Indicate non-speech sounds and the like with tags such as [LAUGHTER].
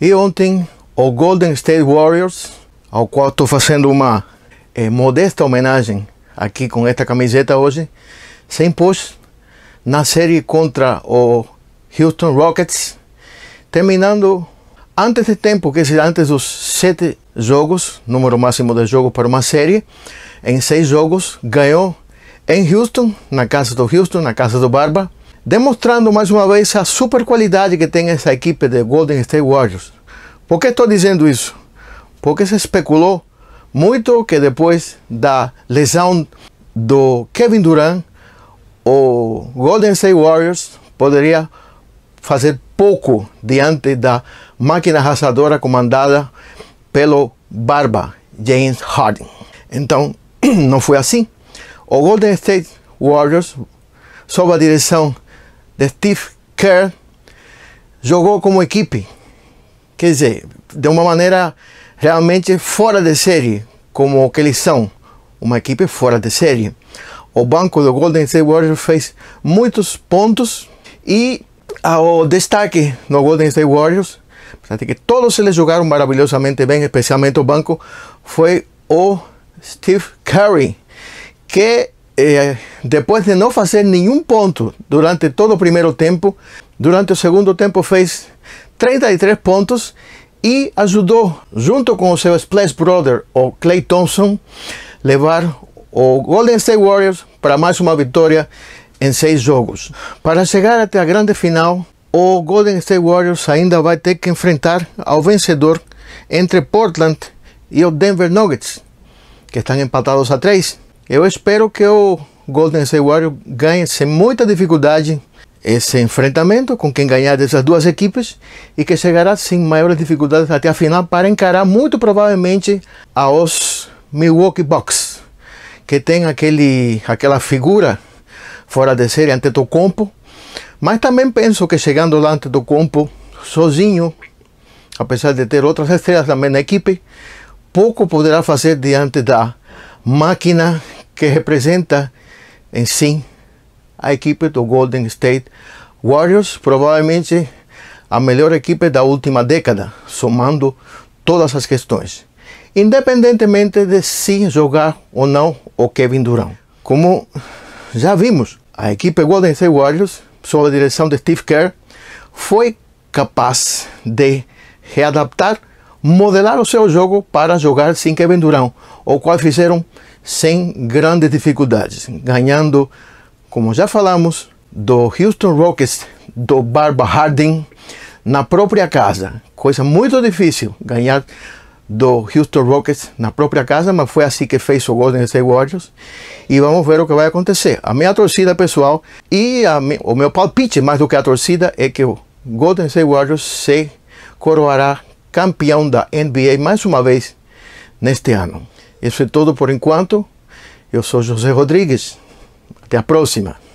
E ontem, o Golden State Warriors, ao qual estou fazendo uma é, modesta homenagem aqui com esta camiseta hoje, se impôs na série contra o Houston Rockets, terminando antes de tempo, que é antes dos sete jogos, número máximo de jogos para uma série, em seis jogos, ganhou em Houston, na casa do Houston, na casa do Barba, demonstrando mais uma vez a super qualidade que tem essa equipe de Golden State Warriors. Por que estou dizendo isso? Porque se especulou muito que depois da lesão do Kevin Durant, o Golden State Warriors poderia fazer pouco diante da máquina arrasadora comandada pelo Barba James Harden. Então, [CLEARS THROAT] não foi assim. O Golden State Warriors, sob a direção de Steve Kerr jogou como equipe. Quer dizer, de uma maneira realmente fora de série, como que eles são, uma equipe fora de série. O banco do Golden State Warriors fez muitos pontos e ah, o destaque no Golden State Warriors, apesar de que todos eles jogaram maravilhosamente bem, especialmente o banco, foi o Steve Curry, que eh, depois de não fazer nenhum ponto durante todo o primeiro tempo, durante o segundo tempo fez 33 pontos e ajudou, junto com o seu splash brother, o Clay Thompson, levar o Golden State Warriors para mais uma vitória em seis jogos. Para chegar até a grande final, o Golden State Warriors ainda vai ter que enfrentar ao vencedor entre Portland e o Denver Nuggets, que estão empatados a três. Eu espero que o Golden State Warriors ganhe sem muita dificuldade esse enfrentamento com quem ganhar dessas duas equipes e que chegará sem maiores dificuldades até a final para encarar muito provavelmente aos Milwaukee Bucks, que tem aquele, aquela figura fora de série compo. mas também penso que chegando lá compo sozinho, apesar de ter outras estrelas também na equipe, pouco poderá fazer diante da máquina que representa em si a equipe do Golden State Warriors, provavelmente a melhor equipe da última década, somando todas as questões, independentemente de se jogar ou não o Kevin Durant. Como já vimos, a equipe Golden State Warriors, sob a direção de Steve Kerr, foi capaz de readaptar, modelar o seu jogo para jogar sem Kevin Durant, o qual fizeram sem grandes dificuldades, ganhando, como já falamos, do Houston Rockets, do Barba Harding, na própria casa. Coisa muito difícil ganhar do Houston Rockets na própria casa, mas foi assim que fez o Golden State Warriors. E vamos ver o que vai acontecer. A minha torcida pessoal e o meu palpite, mais do que a torcida, é que o Golden State Warriors se coroará campeão da NBA mais uma vez neste ano. Isso é tudo por enquanto. Eu sou José Rodrigues. Até a próxima.